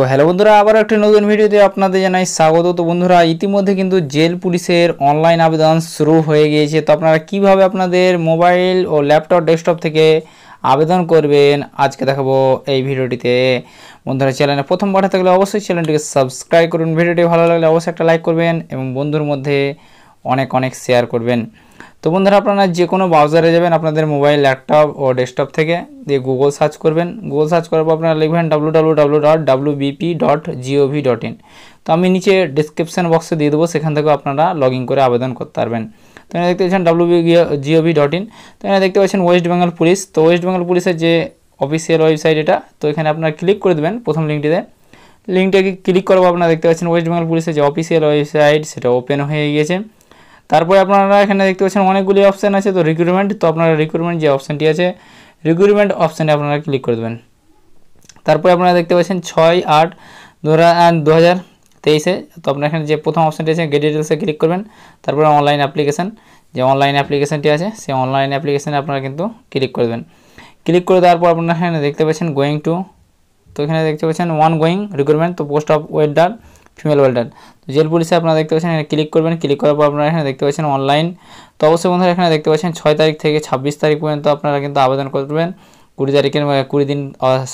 তো হ্যালো বন্ধুরা আবার একটি নতুন ভিডিওতে আপনাদের জানাই স্বাগত তো বন্ধুরা ইতিমধ্যে কিন্তু জেল পুলিশের অনলাইন আবেদন শুরু হয়ে গিয়েছে তো আপনারা কিভাবে আপনাদের মোবাইল ও ল্যাপটপ ডেস্কটপ থেকে আবেদন করবেন আজকে দেখাবো এই ভিডিওটিতে বন্ধুরা চ্যানেলে প্রথম পাঠাতে গেলে অবশ্যই চ্যানেলটিকে সাবস্ক্রাইব করুন ভিডিওটি ভালো লাগলে অবশ্যই একটা লাইক করবেন এবং বন্ধুর মধ্যে অনেক অনেক শেয়ার করবেন তো বন্ধুরা আপনারা যে কোনো ব্রাউজারে যাবেন আপনাদের মোবাইল ল্যাপটপ ও ডেস্কটপ থেকে দিয়ে গুগল সার্চ করবেন গুগল সার্চ করার পর আপনারা লিখবেন W W W dot W BP dot GOV dot in তো আমি নিচে ডিসক্রিপশান বক্সে দিয়ে দেবো সেখান থেকেও আপনারা লগ করে আবেদন করতে পারবেন তো এখানে দেখতে পাচ্ছেন ডাব্লু জিওভি ডট ইন তো এখানে দেখতে পাচ্ছেন ওয়েস্ট বেঙ্গল পুলিশ তো ওয়েস্ট বেঙ্গল পুলিশের যে অফিসিয়াল ওয়েবসাইট এটা তো এখানে আপনারা ক্লিক করে দেবেন প্রথম লিঙ্কটিতে লিঙ্কটাকে ক্লিক করবো আপনারা দেখতে পাচ্ছেন ওয়েস্ট বেঙ্গল পুলিশের যে অফিসিয়াল ওয়েবসাইট সেটা ওপেন হয়ে গিয়েছে তারপরে আপনারা এখানে দেখতে পাচ্ছেন অনেকগুলি অপশান আছে তো রিক্রুটমেন্ট তো আপনারা রিক্রুটমেন্ট যে অপশানটি আছে রিক্রুটমেন্ট অপশানে আপনারা ক্লিক করে দেবেন তারপরে আপনারা দেখতে পাচ্ছেন ছয় আট দু হাজার তেইশে তো আপনার এখানে যে প্রথম অপশানটি আছে গেট ডিটেলসে ক্লিক করবেন তারপরে অনলাইন অ্যাপ্লিকেশান যে অনলাইন অ্যাপ্লিকেশানটি আছে সেই অনলাইন অ্যাপ্লিকেশানে আপনারা কিন্তু ক্লিক করে দেবেন ক্লিক করে দেওয়ার পর আপনারা এখানে দেখতে পাচ্ছেন গোয়িং টু তো এখানে দেখতে পাচ্ছেন ওয়ান গোয়িং রিক্রুটমেন্ট তো post of welder female welder তো জেল পুলিশে আপনারা দেখতে পাচ্ছেন ক্লিক করবেন ক্লিক করার পর আপনারা এখানে দেখতে পাচ্ছেন অনলাইন তো অবশ্যই বন্ধুরা এখানে দেখতে পাচ্ছেন ছয় তারিখ থেকে ছাব্বিশ তারিখ পর্যন্ত আপনারা কিন্তু আবেদন করবেন কুড়ি তারিখের কুড়ি দিন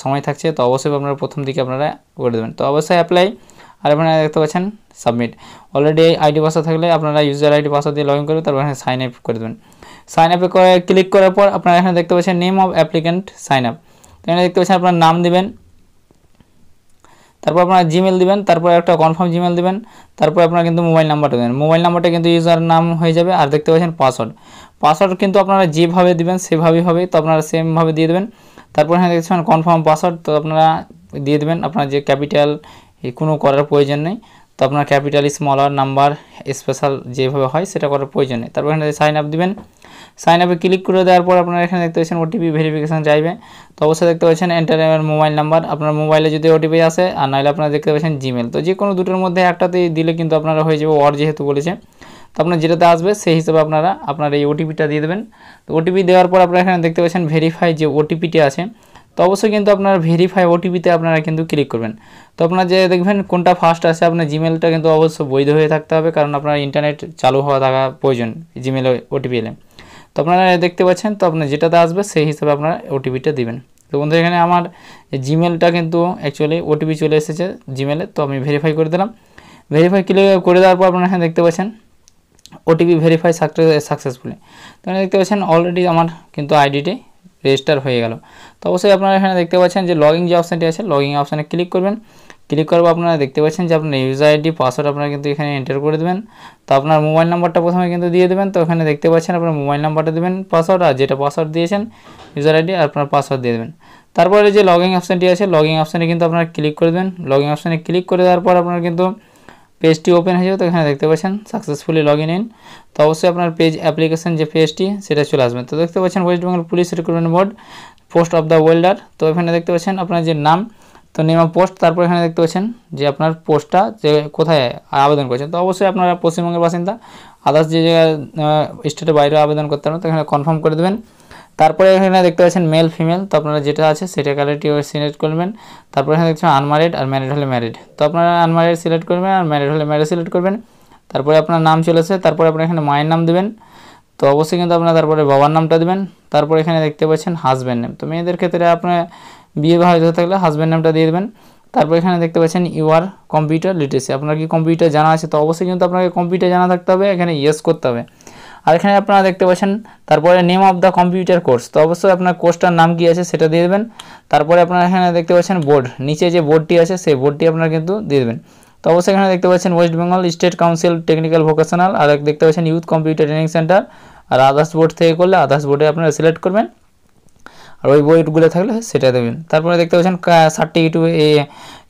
সময় থাকছে তো অবশ্যই আপনারা প্রথম দিকে আপনারা করে দেবেন তো অবশ্যই অ্যাপ্লাই আর আপনারা দেখতে পাচ্ছেন সাবমিট অলরেডি আইডি পাসওয়ার্ড থাকলে আপনারা ইউজার আইডি পাসওয়ার্ড দিয়ে লগ ইন করবেন তারপর এখানে সাইন আপ করে দেবেন সাইন আপে করে ক্লিক করার পর আপনারা এখানে দেখতে পাচ্ছেন name of applicant sign up এখানে দেখতে পাচ্ছেন আপনার নাম দেবেন তারপর আপনারা জিমেল দিবেন তারপর একটা কনফার্ম জিমেল দিবেন তারপর আপনারা কিন্তু মোবাইল নাম্বারটা দেবেন মোবাইল নাম্বারটা কিন্তু ইউজার নাম হয়ে যাবে আর দেখতে পাচ্ছেন পাসওয়ার্ড পাসওয়ার্ড কিন্তু আপনারা যেভাবে দিবেন সেভাবেই হবে তো আপনারা সেমভাবে দিয়ে দেবেন তারপর হ্যাঁ দেখতে পাচ্ছেন কনফার্ম পাসওয়ার্ড তো আপনারা দিয়ে দেবেন আপনার যে ক্যাপিটাল কোনো করার প্রয়োজন নেই তো আপনার ক্যাপিটাল স্মলার নাম্বার স্পেশাল যেভাবে হয় সেটা করার প্রয়োজন নেই তারপর এখানে সাইন আপ দেবেন সাইন আপে ক্লিক করে দেওয়ার পর আপনারা এখানে দেখতে পাচ্ছেন ওটিপি ভেরিফিকেশান চাইবে তো অবশ্যই দেখতে পাচ্ছেন এন্টার এমের মোবাইল নাম্বার আপনার মোবাইলে যদি ওটিপি আসে আর নাহলে আপনারা দেখতে পাচ্ছেন জিমেল তো যে কোনো দুটোর মধ্যে একটাতেই দিলে কিন্তু আপনারা হয়ে যাবে ওয়ার যেহেতু বলেছে তো আপনার যেটাতে আসবে সেই হিসেবে আপনারা আপনার এই ওটিপিটা দিয়ে দেবেন তো ওটিপি দেওয়ার পর আপনারা এখানে দেখতে পাচ্ছেন ভেরিফাই যে ওটিপিটি আছে তো অবশ্যই কিন্তু আপনার ভেরিফাই ওটিপিতে আপনারা কিন্তু ক্লিক করবেন তো আপনার যে দেখবেন কোনটা ফার্স্ট আছে আপনার জিমেলটা কিন্তু অবশ্যই বৈধ হয়ে থাকতে হবে কারণ আপনার ইন্টারনেট চালু হওয়া থাকা প্রয়োজন জিমেলে ওটিপি এলে তো আপনারা দেখতে পাচ্ছেন তো আপনার যেটাতে আসবে সেই হিসাবে আপনারা ওটিপিটা দিবেন তো বন্ধু এখানে আমার জিমেলটা কিন্তু অ্যাকচুয়ালি ওটিপি চলে এসেছে জিমেলে তো আমি ভেরিফাই করে দিলাম ভেরিফাই ক্লিক করে দেওয়ার পর আপনারা এখানে দেখতে পাচ্ছেন ওটিপি ভেরিফাই সাকসেসফুলি তো দেখতে পাচ্ছেন অলরেডি আমার কিন্তু আইডিটি রেজিস্টার হয়ে গেল তো অবশ্যই আপনারা এখানে দেখতে পাচ্ছেন যে লগিং যে অপশানটি আছে লগিং অপশানে ক্লিক করবেন ক্লিক করবো আপনারা দেখতে পাচ্ছেন যে আপনার ইউজার আইডি পাসওয়ার্ড আপনারা কিন্তু এখানে এন্টার করে দেবেন তো আপনার মোবাইল নাম্বারটা প্রথমে কিন্তু দিয়ে দেবেন তো এখানে দেখতে পাচ্ছেন আপনার মোবাইল নাম্বারটা দেবেন পাসওয়ার্ড আর যেটা পাসওয়ার্ড দিয়েছেন ইউজার আইডি আর আপনার পাসওয়ার্ড দিয়ে দেবেন তারপরে যে লগিং অপশানটি আছে লগিং অপশানে কিন্তু আপনারা ক্লিক করে দেবেন লগিং অপশানে ক্লিক করে দেওয়ার পর আপনার কিন্তু পেজটি ওপেন হয়ে যাবে তো এখানে দেখতে পাচ্ছেন সাকসেসফুলি লগ ইন তো অবশ্যই আপনার পেজ অ্যাপ্লিকেশন যে পেজটি সেটা চলে আসবে তো দেখতে পাচ্ছেন West Bengal police recruitment board post of the welder তো এখানে দেখতে পাচ্ছেন আপনার যে নাম তো নেম পোস্ট তারপর এখানে দেখতে পাচ্ছেন যে আপনার পোস্টটা যে কোথায় আবেদন করেছেন তো অবশ্যই আপনারা পশ্চিমবঙ্গের বাসিন্দা আদার্স যে জায়গায় স্টেটের বাইরে আবেদন করতে পারেন তো এখানে কনফার্ম করে দেবেন তারপরে এখানে দেখতে পাচ্ছেন মেল ফিমেল তো আপনারা যেটা আছে সেটা কালারটি সিলেক্ট করবেন তারপরে এখানে দেখছেন আনমারিড আর ম্যারিড হলে ম্যারিড তো আপনারা আনমারিড সিলেক্ট করবেন আর ম্যারিড হলে ম্যারিড সিলেক্ট করবেন তারপরে আপনার নাম চলে আসে তারপরে আপনার এখানে মায়ের নাম দেবেন তো অবশ্যই কিন্তু আপনারা তারপরে বাবার নামটা দেবেন তারপরে এখানে দেখতে পাচ্ছেন হাজব্যান্ড নেম তো মেয়েদের ক্ষেত্রে আপনার হয়তো থাকলে হাজব্যান্ড নামটা দিয়ে দেবেন তারপর এখানে দেখতে পাচ্ছেন ইউ আর কম্পিউটার লিটারেসি আপনার কি কম্পিউটার জানা আছে তো অবশ্যই কিন্তু আপনাকে কম্পিউটার জানা থাকতে হবে এখানে ইয়েস করতে হবে আর এখানে আপনারা দেখতে পাচ্ছেন তারপরে name of the computer course তো অবশ্যই আপনার কোর্সটার নাম কি আছে সেটা দিয়ে দেবেন তারপরে আপনারা এখানে দেখতে পাচ্ছেন বোর্ড নিচে যে বোর্ডটি আছে সেই বোর্ডটি আপনারা কিন্তু দিয়ে দেবেন তো অবশ্যই এখানে দেখতে পাচ্ছেন West Bengal state council technical vocational আর দেখতে পাচ্ছেন ইউথ কম্পিউটার ট্রেনিং সেন্টার আর আদার্স বোর্ড থেকে করলে আদার্স বোর্ডে আপনারা সিলেক্ট করবেন আর ওই বইগুলো থাকলে সেটা দেবেন তারপরে দেখতে পাচ্ছেন সার্টিফিকেট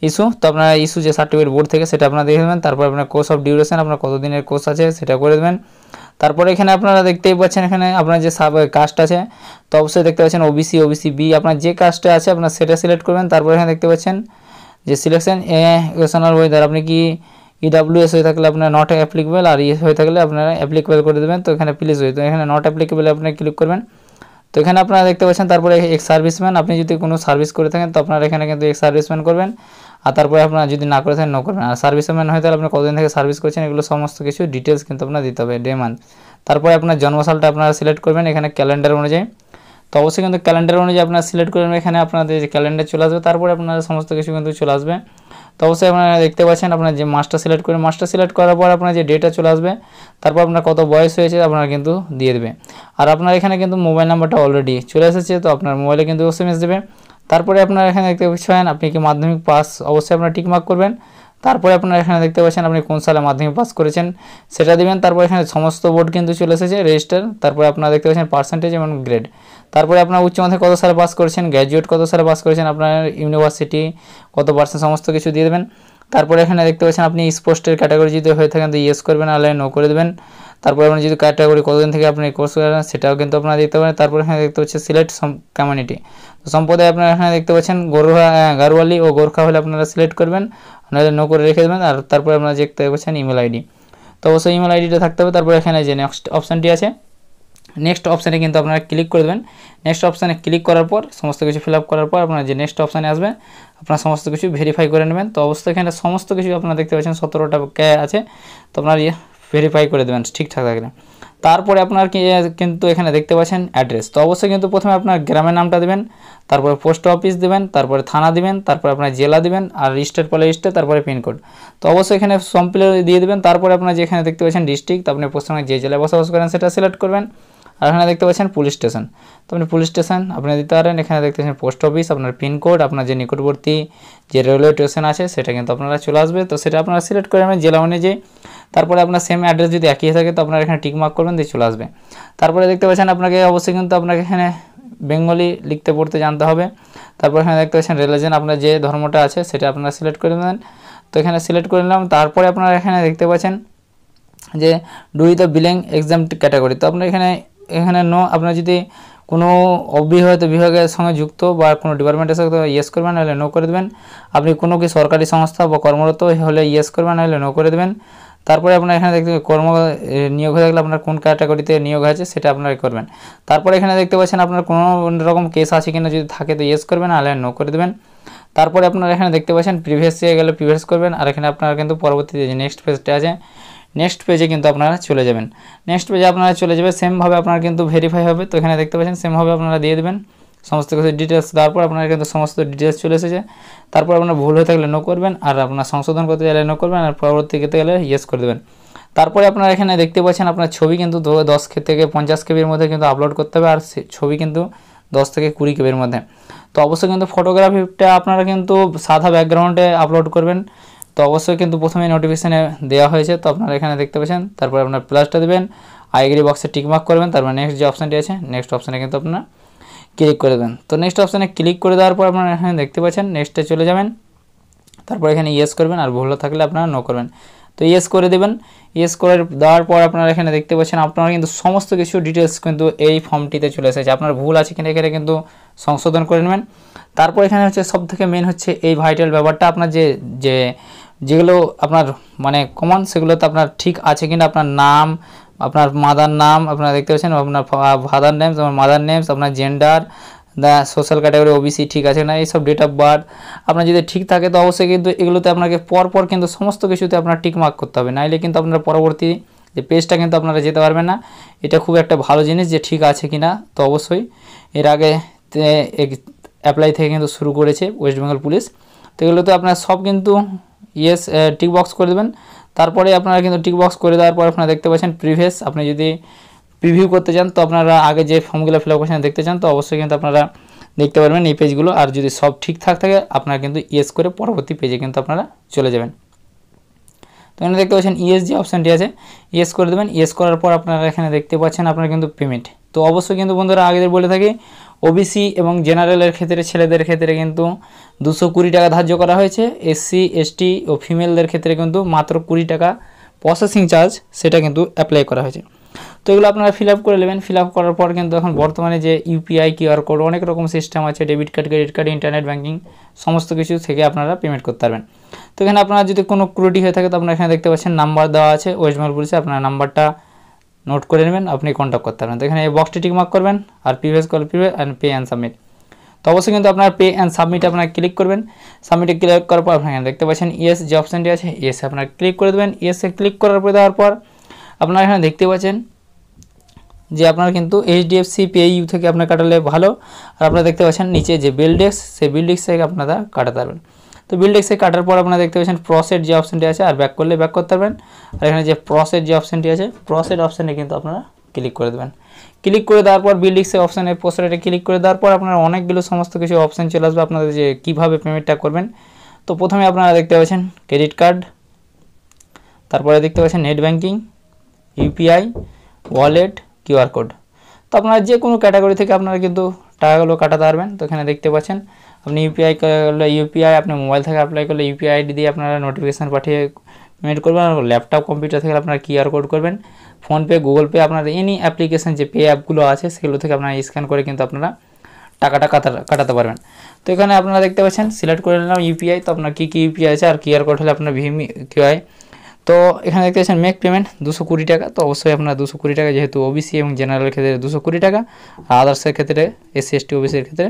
ইস্যু তো আপনারা ইস্যু যে সার্টিফিকেট বোর্ড থেকে সেটা আপনারা দেখে দেবেন তারপর আপনার কোর্স অফ ডিউরেশন আপনার কতদিনের কোর্স আছে সেটা করে দেবেন তারপরে এখানে আপনারা দেখতেই পাচ্ছেন এখানে আপনার যে সাব কাস্ট আছে তো অবশ্যই দেখতে পাচ্ছেন ও ওবিসি ওবিসি বি আপনার যে কাস্টটা আছে আপনার সেটা সিলেক্ট করবেন তারপরে এখানে দেখতে পাচ্ছেন যে সিলেকশন এ ওয়েশনাল ওয়েদার আপনি কি ইডাব্লিউএস e হয়ে থাকলে আপনার নট অ্যাপ্লিকেবল আর ইএস e হয়ে থাকলে আপনারা অ্যাপ্লিকেবল করে দেবেন তো এখানে প্লিজ হয়ে তো এখানে নট অ্যাপ্লিকেবল আপনারা ক্লিক করবেন তো এখানে আপনারা দেখতে পাচ্ছেন তারপরে এক সার্ভিসম্যান আপনি যদি কোনো সার্ভিস করে থাকেন তো আপনারা এখানে কিন্তু এক সার্ভিসম্যান করবেন আর তারপরে আপনারা যদি না করে থাকেন নো করবেন আর সার্ভিসম্যান হয় তাহলে আপনি কতদিন থেকে সার্ভিস করছেন এগুলো সমস্ত কিছু ডিটেলস কিন্তু আপনার দিতে হবে ডে মান্থ তারপরে আপনার জন্মসালটা আপনারা সিলেক্ট করবেন এখানে ক্যালেন্ডার অনুযায়ী তো অবশ্যই কিন্তু ক্যালেন্ডার অনুযায়ী আপনারা সিলেক্ট করবেন এখানে আপনাদের যে ক্যালেন্ডার চলে আসবে তারপরে আপনারা সমস্ত কিছু কিন্তু চলে আসবে তো অবশ্যই আপনারা দেখতে পাচ্ছেন আপনার যে মাস্টার সিলেক্ট করে মাস্টার সিলেক্ট করার পর আপনার যে ডেটা চলে আসবে তারপর আপনার কত বয়স হয়েছে আপনারা কিন্তু দিয়ে দেবে আর আপনার এখানে কিন্তু মোবাইল নাম্বারটা অলরেডি চলে এসেছে তো আপনার মোবাইলে কিন্তু এস এম এস দেবে তারপরে আপনারা এখানে দেখতে পাচ্ছেন আপনি কি মাধ্যমিক পাস অবশ্যই আপনারা টিকমার্ক করবেন তারপরে আপনারা এখানে দেখতে পাচ্ছেন আপনি কোন সালে মাধ্যমিক পাস করেছেন সেটা দেবেন তারপরে এখানে সমস্ত বোর্ড কিন্তু চলে এসেছে রেজিস্টার তারপরে আপনারা দেখতে পাচ্ছেন পার্সেন্টেজ এবং গ্রেড তারপরে আপনার উচ্চ মাধ্যমিক কত সালে পাস করেছেন গ্র্যাজুয়েট কত সালে পাস করেছেন আপনার ইউনিভার্সিটি কত পার্সেন্ট সমস্ত কিছু দিয়ে দেবেন তারপরে এখানে দেখতে পাচ্ছেন আপনি স্পোর্টসের ক্যাটাগরি যদি হয়ে থাকেন তো ইয়েস করবেন আলাই নো করে দেবেন তারপরে আপনি যদি ক্যাটাগরি কতদিন থেকে আপনি কোর্স করেন সেটাও কিন্তু আপনারা দেখতে পারেন তারপরে এখানে দেখতে পাচ্ছেন সিলেক্ট কমিউনিটি তো সম্প্রদায় আপনারা এখানে দেখতে পাচ্ছেন গরুয়া গারোয়ালি ও গোর্খা হলে আপনারা সিলেক্ট করবেন নাহলে নো করে রেখে দেবেন আর তারপরে আপনারা দেখতে পাচ্ছেন ইমেল আইডি তো অবশ্যই ইমেল আইডিটা থাকতে হবে তারপরে এখানে যে নেক্সট অপশানটি আছে নেক্সট অপশানে কিন্তু আপনারা ক্লিক করে দেবেন নেক্সট অপশানে ক্লিক করার পর সমস্ত কিছু ফিল করার পর আপনার যে নেক্সট অপশানে আসবেন আপনার সমস্ত কিছু ভেরিফাই করে নেবেন তো অবশ্যই এখানে সমস্ত কিছু আপনারা দেখতে পাচ্ছেন সতেরোটা আছে তো আপনার ইয়ে ভেরিফাই করে দেবেন ঠিকঠাক থাকলে তারপরে আপনার কিন্তু এখানে দেখতে পাচ্ছেন অ্যাড্রেস তো অবশ্যই কিন্তু প্রথমে আপনার গ্রামের নামটা দেবেন তারপরে পোস্ট অফিস দেবেন তারপরে থানা দিবেন তারপরে আপনার জেলা দিবেন আর স্টেট পলে স্টেট তারপরে পিনকোড তো অবশ্যই এখানে সম্পিল দিয়ে দেবেন তারপরে আপনার যেখানে দেখতে পাচ্ছেন ডিস্ট্রিক্ট আপনি পশ্চিমবঙ্গে যে জেলায় বসবাস করেন সেটা সিলেক্ট করবেন আর এখানে দেখতে পাচ্ছেন পুলিশ স্টেশন তো আপনি পুলিশ স্টেশন আপনি দিতে পারেন এখানে দেখতে পাচ্ছেন পোস্ট অফিস আপনার পিনকোড আপনার যে নিকটবর্তী যে রেলওয়ে স্টেশন আছে সেটা কিন্তু আপনারা চলে আসবে তো সেটা আপনারা সিলেক্ট করে নেবেন জেলা অনুযায়ী তারপরে আপনার সেম অ্যাড্রেস যদি একই থাকে তো আপনার এখানে টিকমার্ক করবেন দিয়ে চলে আসবে তারপরে দেখতে পাচ্ছেন আপনাকে অবশ্যই কিন্তু আপনাকে এখানে বেঙ্গলি লিখতে পড়তে জানতে হবে তারপর এখানে দেখতে পাচ্ছেন রিলিজন আপনার যে ধর্মটা আছে সেটা আপনারা সিলেক্ট করে নেবেন তো এখানে সিলেক্ট করে নিলাম তারপরে আপনারা এখানে দেখতে পাচ্ছেন যে ডুই দ্য বিলিং এক্সাম ক্যাটাগরি তো আপনার এখানে এখানে নো আপনার যদি কোনো অবিবাহিত বিভাগের সঙ্গে যুক্ত বা কোনো ডিপার্টমেন্টের সঙ্গে ইয়েস করবেন নাহলে নো করে দেবেন আপনি কোনো কি সরকারি সংস্থা বা কর্মরত হলে ইয়েস করবেন নাহলে নো করে দেবেন তারপরে আপনার এখানে দেখতে কর্ম নিয়োগ হয়ে থাকলে আপনার কোন ক্যাটাগরিতে নিয়োগ আছে সেটা আপনারা করবেন তারপরে এখানে দেখতে পাচ্ছেন আপনার কোনো রকম কেস আছে কিনা যদি থাকে তো ইয়েস করবেন আলে নো করে দেবেন তারপরে আপনারা এখানে দেখতে পাচ্ছেন প্রিভিয়াস ইয়ে গেলে প্রিভিয়াস করবেন আর এখানে আপনারা কিন্তু পরবর্তীতে যে নেক্সট পেজটা আছে নেক্সট পেজে কিন্তু আপনারা চলে যাবেন নেক্সট পেজে আপনারা চলে যাবে সেমভাবে আপনার কিন্তু ভেরিফাই হবে তো এখানে দেখতে পাচ্ছেন সেমভাবে আপনারা দিয়ে দেবেন সমস্ত কিছু ডিটেলস তারপর আপনার কিন্তু সমস্ত ডিটেলস চলে এসেছে তারপর আপনার ভুল হয়ে থাকলে নো করবেন আর আপনার সংশোধন করতে গেলে নো করবেন আর পরবর্তী ক্ষেত্রে গেলে ইয়েস করে দেবেন তারপরে আপনারা এখানে দেখতে পাচ্ছেন আপনার ছবি কিন্তু দশ কে থেকে পঞ্চাশ কেবির মধ্যে কিন্তু আপলোড করতে হবে আর ছবি কিন্তু দশ থেকে কুড়ি কেবির মধ্যে তো অবশ্যই কিন্তু ফটোগ্রাফিটা আপনারা কিন্তু সাদা ব্যাকগ্রাউন্ডে আপলোড করবেন তো অবশ্যই কিন্তু প্রথমে নোটিফিকেশানে দেওয়া হয়েছে তো আপনারা এখানে দেখতে পাচ্ছেন তারপরে আপনার প্লাসটা দেবেন আইগ্রি বক্সে টিকমার্ক করবেন তারপর নেক্সট যে অপশানটি আছে নেক্সট অপশানে কিন্তু আপনার ক্লিক করে দেবেন তো নেক্সট অপশানে ক্লিক করে দেওয়ার পর আপনারা এখানে দেখতে পাচ্ছেন নেক্সটে চলে যাবেন তারপর এখানে ইয়েস করবেন আর ভুল থাকলে আপনারা নো করবেন তো ইয়েস করে দেবেন ইয়েস করে দেওয়ার পর আপনারা এখানে দেখতে পাচ্ছেন আপনারা কিন্তু সমস্ত কিছু ডিটেলস কিন্তু এই ফর্মটিতে চলে এসেছে আপনার ভুল আছে কিনা এখানে কিন্তু সংশোধন করে নেবেন তারপর এখানে হচ্ছে সবথেকে মেন হচ্ছে এই ভাইটাল ব্যাপারটা আপনার যে যে যেগুলো আপনার মানে কমন সেগুলোতে আপনার ঠিক আছে কিনা আপনার নাম আপনার মাদার নাম আপনারা দেখতে পাচ্ছেন আপনার ফাদার নেমস আপনার মাদার নেমস আপনার gender the social category OBC ঠিক আছে না এইসব ডেট অফ বার্থ আপনার যদি ঠিক থাকে তো অবশ্যই কিন্তু এগুলোতে আপনাকে পরপর কিন্তু সমস্ত কিছুতে আপনার টিকমার্ক করতে হবে নাইলে কিন্তু আপনার পরবর্তী যে পেজটা কিন্তু আপনারা যেতে পারবেন না এটা খুব একটা ভালো জিনিস যে ঠিক আছে কি না তো অবশ্যই এর আগে অ্যাপ্লাই থেকে কিন্তু শুরু করেছে ওয়েস্ট বেঙ্গল পুলিশ তো এগুলোতে আপনার সব কিন্তু ইয়েস টিক বক্স করে দেবেন তারপরে আপনারা কিন্তু টিকবক্স করে দেওয়ার পর আপনারা দেখতে পাচ্ছেন প্রিভিয়াস আপনি যদি প্রিভিউ করতে চান তো আপনারা আগে যে ফর্মগুলো ফিল আপ করেছেন দেখতে চান তো অবশ্যই কিন্তু আপনারা দেখতে পারবেন এই পেজগুলো আর যদি সব ঠিকঠাক থাকে আপনারা কিন্তু ইয়েস করে পরবর্তী পেজে কিন্তু আপনারা চলে যাবেন তো এখানে দেখতে পাচ্ছেন ইয়েস যে অপশানটি আছে ইএস করে দেবেন ইয়েস করার পর আপনারা এখানে দেখতে পাচ্ছেন আপনারা কিন্তু পেমেন্ট তো অবশ্যই কিন্তু বন্ধুরা আগেদের বলে থাকি ওবিসি এবং জেনারেলের ক্ষেত্রে ছেলেদের ক্ষেত্রে কিন্তু দুশো কুড়ি টাকা ধার্য করা হয়েছে এসসি এসটি ও ফিমেলদের ক্ষেত্রে কিন্তু মাত্র কুড়ি টাকা প্রসেসিং চার্জ সেটা কিন্তু অ্যাপ্লাই করা হয়েছে তো এগুলো আপনারা ফিল আপ করে নেবেন ফিল আপ করার পর কিন্তু এখন বর্তমানে যে ইউপিআই কিউআর কোড অনেক রকম সিস্টেম আছে debit card credit card internet banking সমস্ত কিছু থেকে আপনারা পেমেন্ট করতে পারবেন তো এখানে আপনারা যদি কোনো ক্রুটি হয়ে থাকে তো আপনারা এখানে দেখতে পাচ্ছেন নাম্বার দেওয়া আছে ওয়েস্ট বেঙ্গল পুলিশে আপনার নাম্বারটা নোট করে নেবেন আপনি কন্ট্যাক্ট করতে পারবেন তো এখানে এই বক্সটি টিকমার্ক করবেন আর previous call previous and pay and submit তো অবশ্যই কিন্তু আপনার পে অ্যান্ড সাবমিট আপনার ক্লিক করবেন সাবমিটে ক্লিক করার পর আপনার দেখতে পাচ্ছেন ইয়েস যে অপশানটি আছে ইয়েস আপনার ক্লিক করে দেবেন ইয়েসে ক্লিক করার পরে দেওয়ার পর আপনারা এখানে দেখতে পাচ্ছেন যে আপনার কিন্তু এইচডিএফসি পেইউ থেকে আপনার কাটালে ভালো আর আপনারা দেখতে পাচ্ছেন নিচে যে বিল ডেস্ক সেই বিল ডেস্ক থেকে আপনারা কাটাতে পারবেন তো বিল্ড কাটার পর আপনারা দেখতে পাচ্ছেন প্রসেট যে অপশানটি আছে আর ব্যাক করলে ব্যাক করতে পারবেন আর এখানে যে প্রসেট যে অপশানটি আছে প্রসেট অপশানে কিন্তু আপনারা ক্লিক করে দেবেন ক্লিক করে দেওয়ার পর বিল্ডিংসের অপশানে পোস্টারে ক্লিক করে দেওয়ার পর আপনার অনেকগুলো সমস্ত কিছু অপশান চলে আসবে আপনাদের যে কীভাবে পেমেন্টটা করবেন তো প্রথমে আপনারা দেখতে পাচ্ছেন ক্রেডিট কার্ড তারপরে দেখতে পাচ্ছেন net banking UPI wallet QR code তো আপনারা যে কোনো ক্যাটাগরি থেকে আপনারা কিন্তু টাকাগুলো কাটাতে পারবেন তো এখানে দেখতে পাচ্ছেন আপনি ইউপিআই করলে ইউপিআই আপনার মোবাইল থেকে অ্যাপ্লাই করলে ইউপিআই আইডি দিয়ে আপনারা নোটিফিকেশান পাঠিয়ে পেমেন্ট করবেন আর ল্যাপটপ কম্পিউটার থেকে আপনারা কিউআর কোড করবেন ফোনপে গুগল পে আপনার এনি অ্যাপ্লিকেশান যে পে অ্যাপগুলো আছে সেগুলো থেকে আপনারা স্ক্যান করে কিন্তু আপনারা টাকাটা কাটাতে পারবেন তো এখানে আপনারা দেখতে পাচ্ছেন সিলেক্ট করে নিলাম ইউপিআই তো আপনার কী কী ইউপিআই আছে আর কিউআর কোড হলে আপনার ভিম কিউআই তো এখানে দেখতে পাচ্ছেন মেক পেমেন্ট দুশো কুড়ি টাকা তো অবশ্যই আপনার দুশো কুড়ি টাকা যেহেতু ওবিসি এবং জেনারেলের ক্ষেত্রে দুশো কুড়ি টাকা আর আদার্সের ক্ষেত্রে এসসি এসটি ওবিসির ক্ষেত্রে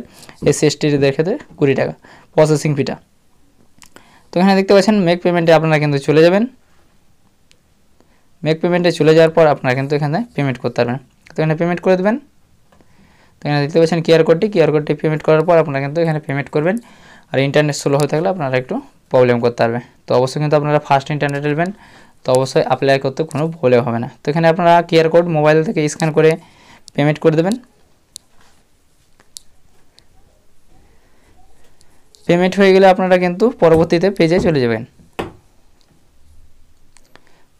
এসসি এসটিদের ক্ষেত্রে কুড়ি টাকা প্রসেসিং ফিটা তো এখানে দেখতে পাচ্ছেন মেক পেমেন্টে আপনারা কিন্তু চলে যাবেন মেক পেমেন্টে চলে যাওয়ার পর আপনারা কিন্তু এখানে পেমেন্ট করতে পারবেন তো এখানে পেমেন্ট করে দেবেন তো এখানে দেখতে পাচ্ছেন কিউআর কোডটি কিউআর কোডটি পেমেন্ট করার পর আপনারা কিন্তু এখানে পেমেন্ট করবেন আর ইন্টারনেট স্লো হয়ে থাকলে আপনারা একটু প্রবলেম করতে পারবে তো অবশ্যই কিন্তু আপনারা ফার্স্ট ইন্টারনেট নেবেন তো অবশ্যই অ্যাপ্লাই করতে কোনো প্রবলেম হবে না তো এখানে আপনারা কিউআর কোড মোবাইল থেকে স্ক্যান করে পেমেন্ট করে দেবেন পেমেন্ট হয়ে গেলে আপনারা কিন্তু পরবর্তীতে পেজে চলে যাবেন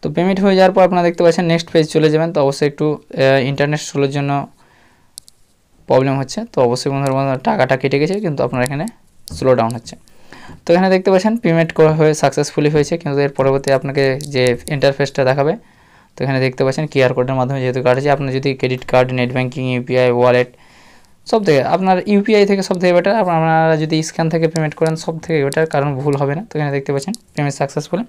তো পেমেন্ট হয়ে যাওয়ার পর আপনারা দেখতে পাচ্ছেন নেক্সট পেজ চলে যাবেন তো অবশ্যই একটু ইন্টারনেট স্লোর জন্য প্রবলেম হচ্ছে তো অবশ্যই বন্ধুরা বন্ধুরা টাকাটা কেটে গেছে কিন্তু আপনারা এখানে স্লো ডাউন হচ্ছে তো এখানে দেখতে পাচ্ছেন পেমেন্ট করা হয়ে সাকসেসফুলি হয়েছে কিন্তু এর পরবর্তী আপনাকে যে ইন্টারফেসটা দেখাবে তো এখানে দেখতে পাচ্ছেন কিউআর কোডের মাধ্যমে যেহেতু কাটছে আপনার যদি credit card net banking UPI wallet সব থেকে আপনার ইউপিআই থেকে সব থেকে বেটার আপনারা যদি স্ক্যান থেকে পেমেন্ট করেন সব থেকে বেটার কারণ ভুল হবে না তো এখানে দেখতে পাচ্ছেন পেমেন্ট সাকসেসফুল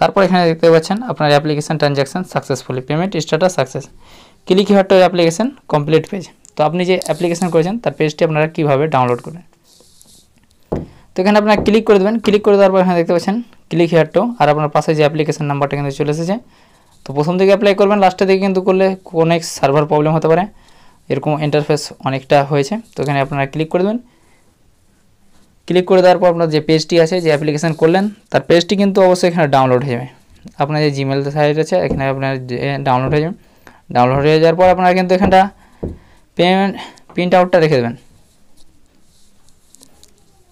তারপর এখানে দেখতে পাচ্ছেন আপনার application transaction successfully payment status success click hat application complete page তো আপনি যে অ্যাপ্লিকেশান করেছেন তার পেজটি আপনারা কীভাবে ডাউনলোড করবেন তো এখানে আপনারা ক্লিক করে দেবেন ক্লিক করে দেওয়ার পর এখানে দেখতে পাচ্ছেন ক্লিক হেয়ারটো আর আপনার পাশে যে অ্যাপ্লিকেশান নাম্বারটা কিন্তু চলে এসেছে তো প্রথম থেকে অ্যাপ্লাই করবেন লাস্টে দিকে কিন্তু করলে অনেক সার্ভার প্রবলেম হতে পারে এরকম ইন্টারফেস অনেকটা হয়েছে তো এখানে আপনারা ক্লিক করে দেবেন ক্লিক করে দেওয়ার পর আপনার যে পেজটি আছে যে অ্যাপ্লিকেশান করলেন তার পেজটি কিন্তু অবশ্যই এখানে ডাউনলোড হয়ে যাবে আপনার যে জিমেল সাইট আছে এখানে আপনার ডাউনলোড হয়ে যাবে ডাউনলোড হয়ে যাওয়ার পর আপনারা কিন্তু এখানটা পেমেন্ট প্রিন্ট আউটটা রেখে দেবেন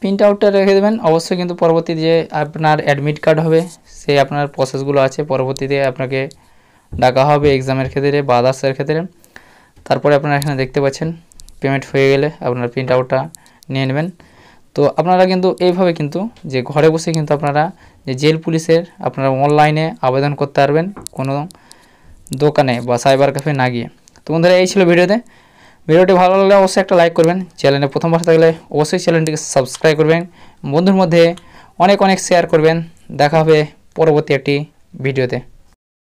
প্রিন্ট আউটটা রেখে দেবেন অবশ্যই কিন্তু পরবর্তী যে আপনার অ্যাডমিট কার্ড হবে সেই আপনার প্রসেসগুলো আছে পরবর্তীতে আপনাকে ডাকা হবে এক্সামের ক্ষেত্রে বা আদার্সের ক্ষেত্রে তারপরে আপনারা এখানে দেখতে পাচ্ছেন পেমেন্ট হয়ে গেলে আপনার প্রিন্ট আউটটা নিয়ে নেবেন তো আপনারা কিন্তু এইভাবে কিন্তু যে ঘরে বসে কিন্তু আপনারা যে জেল পুলিশের আপনারা অনলাইনে আবেদন করতে পারবেন কোনো দোকানে বা সাইবার ক্যাফে না গিয়ে তো বন্ধুরা এই ছিল ভিডিওতে ভিডিওটি ভালো লাগলে অবশ্যই একটা লাইক করবেন চ্যানেলে প্রথম ভাষা থাকলে অবশ্যই চ্যানেলটিকে সাবস্ক্রাইব করবেন বন্ধুর মধ্যে অনেক অনেক শেয়ার করবেন দেখা হবে পরবর্তী একটি ভিডিওতে